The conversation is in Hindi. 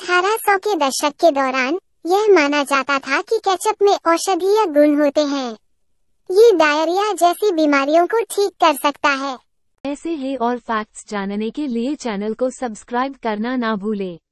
1800 के दशक के दौरान यह माना जाता था कि केचप में औषधीय गुण होते हैं ये डायरिया जैसी बीमारियों को ठीक कर सकता है ऐसे ही और फैक्ट्स जानने के लिए चैनल को सब्सक्राइब करना ना भूले